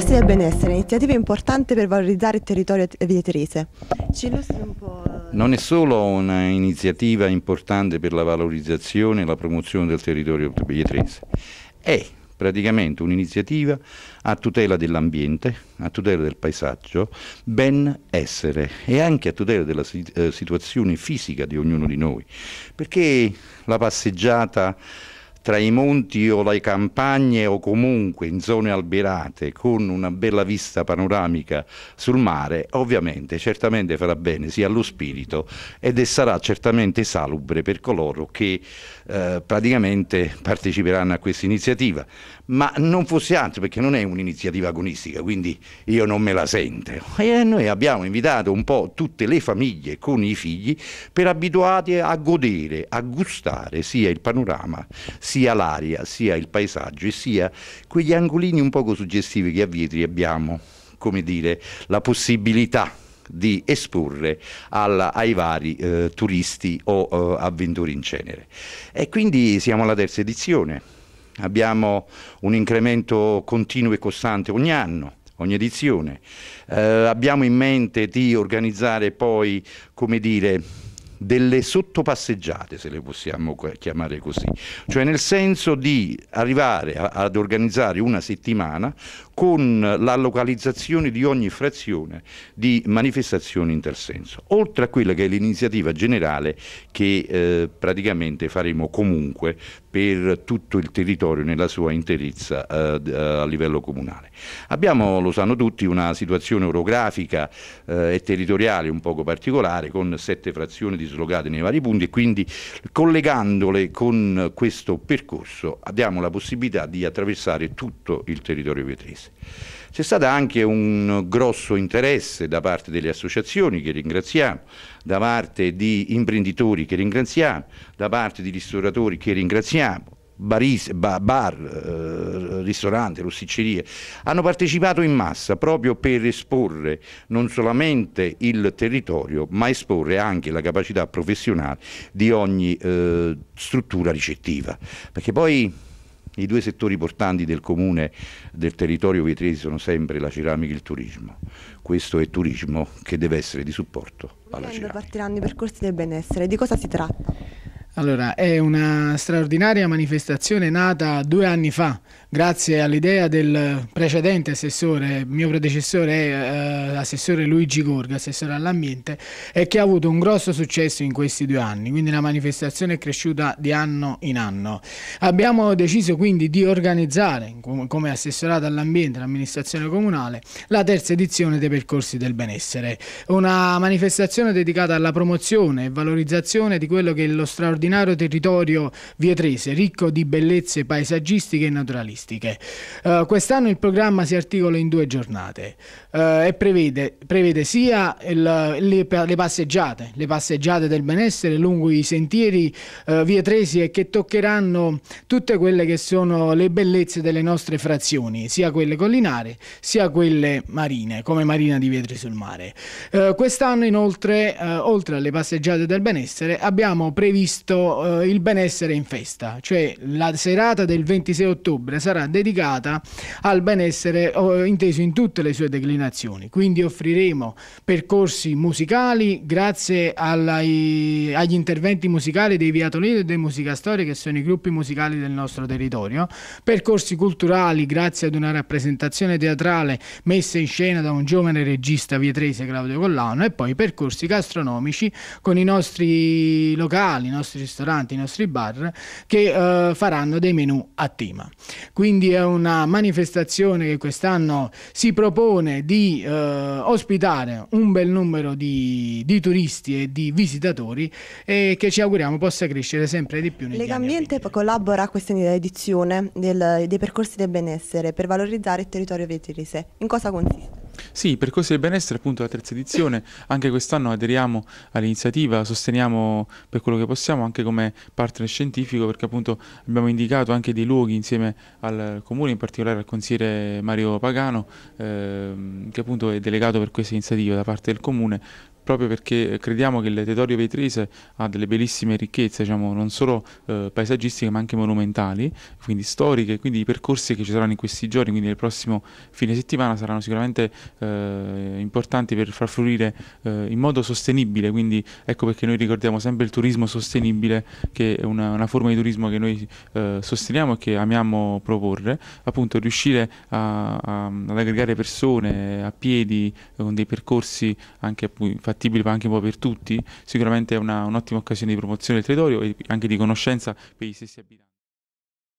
Corsi del benessere, iniziativa importante per valorizzare il territorio vieterese. Ci illustri un po'... Eh, non è solo un'iniziativa importante per la valorizzazione e la promozione del territorio vietrese, è praticamente un'iniziativa a tutela dell'ambiente, a tutela del paesaggio, benessere e anche a tutela della eh, situazione fisica di ognuno di noi, perché la passeggiata tra i monti o le campagne o comunque in zone alberate con una bella vista panoramica sul mare, ovviamente certamente farà bene sia allo spirito ed sarà certamente salubre per coloro che eh, praticamente parteciperanno a questa iniziativa. Ma non fosse altro perché non è un'iniziativa agonistica, quindi io non me la sento. E noi abbiamo invitato un po' tutte le famiglie con i figli per abituate a godere, a gustare sia il panorama, sia l'aria, sia il paesaggio e sia quegli angolini un poco suggestivi che a Vietri abbiamo, come dire, la possibilità di esporre alla, ai vari eh, turisti o eh, avventori in genere. E quindi siamo alla terza edizione, abbiamo un incremento continuo e costante ogni anno ogni edizione. Eh, abbiamo in mente di organizzare poi, come dire, delle sottopasseggiate, se le possiamo chiamare così, cioè nel senso di arrivare a, ad organizzare una settimana con la localizzazione di ogni frazione di manifestazioni in tal senso, oltre a quella che è l'iniziativa generale che eh, praticamente faremo comunque per tutto il territorio nella sua interezza eh, eh a livello comunale. Abbiamo, lo sanno tutti, una situazione orografica eh, e territoriale un poco particolare con sette frazioni di dislocate nei vari punti e quindi collegandole con questo percorso abbiamo la possibilità di attraversare tutto il territorio vetrese. C'è stato anche un grosso interesse da parte delle associazioni che ringraziamo, da parte di imprenditori che ringraziamo, da parte di ristoratori che ringraziamo, baris, bar, bar eh, ristoranti, rossiccerie, hanno partecipato in massa proprio per esporre non solamente il territorio, ma esporre anche la capacità professionale di ogni eh, struttura ricettiva. Perché poi i due settori portanti del comune del territorio vietrese sono sempre la ceramica e il turismo. Questo è turismo che deve essere di supporto alla ceramica. partiranno i percorsi del benessere, di cosa si tratta? Allora, è una straordinaria manifestazione nata due anni fa, grazie all'idea del precedente assessore, mio predecessore eh, assessore Luigi Gorga, assessore all'ambiente, e che ha avuto un grosso successo in questi due anni, quindi la manifestazione è cresciuta di anno in anno. Abbiamo deciso quindi di organizzare, come assessorato all'ambiente e all'amministrazione comunale, la terza edizione dei percorsi del benessere, una manifestazione dedicata alla promozione e valorizzazione di quello che è lo straordinario straordinario territorio vietrese, ricco di bellezze paesaggistiche e naturalistiche. Uh, quest'anno il programma si articola in due giornate uh, e prevede, prevede sia il, le, le, passeggiate, le passeggiate del benessere lungo i sentieri uh, vietresi e che toccheranno tutte quelle che sono le bellezze delle nostre frazioni, sia quelle collinari sia quelle marine, come Marina di Vietri sul Mare. quest'anno inoltre, oltre alle passeggiate del benessere, abbiamo previsto visto eh, il benessere in festa, cioè la serata del 26 ottobre sarà dedicata al benessere eh, inteso in tutte le sue declinazioni, quindi offriremo percorsi musicali grazie alla, ai, agli interventi musicali dei Viatolini e dei Musica Musicastori che sono i gruppi musicali del nostro territorio, percorsi culturali grazie ad una rappresentazione teatrale messa in scena da un giovane regista vietrese Claudio Collano e poi percorsi gastronomici con i nostri locali, i nostri ristoranti, i nostri bar che eh, faranno dei menu a tema. Quindi è una manifestazione che quest'anno si propone di eh, ospitare un bel numero di, di, turisti e di visitatori e che ci auguriamo possa crescere sempre di più. Legambiente collabora a questa edizione del, dei percorsi del benessere per valorizzare il territorio vetrise. In cosa consiste? Sì, percorsi del benessere, appunto la terza edizione, anche quest'anno aderiamo all'iniziativa, sosteniamo per quello che possiamo anche come partner scientifico perché appunto abbiamo indicato anche dei luoghi insieme al comune, in particolare al consigliere Mario Pagano eh, che appunto è delegato per questa iniziativa da parte del comune proprio perché crediamo che il territorio vetrese ha delle bellissime ricchezze, diciamo, non solo eh, paesaggistiche ma anche monumentali, quindi storiche, quindi i percorsi che ci saranno in questi giorni, quindi nel prossimo fine settimana saranno sicuramente eh, importanti per far fruire eh, in modo sostenibile, quindi ecco perché noi ricordiamo sempre il turismo sostenibile che è una, una forma di turismo che noi eh, sosteniamo e che amiamo proporre, appunto riuscire a, a, ad aggregare persone a piedi eh, con dei percorsi anche infatti fattibile anche un po' per tutti, sicuramente è un'ottima occasione di promozione del territorio e anche di conoscenza per gli stessi abitanti.